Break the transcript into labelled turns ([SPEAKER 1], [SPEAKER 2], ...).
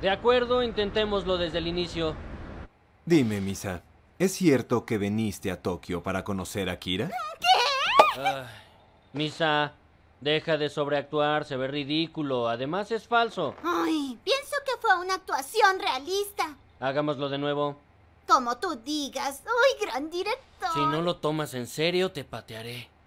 [SPEAKER 1] De acuerdo, intentémoslo desde el inicio.
[SPEAKER 2] Dime, Misa, ¿es cierto que viniste a Tokio para conocer a Kira?
[SPEAKER 1] ¿Qué? Misa, deja de sobreactuar, se ve ridículo. Además, es falso.
[SPEAKER 3] Ay, pienso que fue una actuación realista.
[SPEAKER 1] Hagámoslo de nuevo.
[SPEAKER 3] Como tú digas. ¡Uy, gran director! Si no
[SPEAKER 4] lo tomas en serio, te patearé.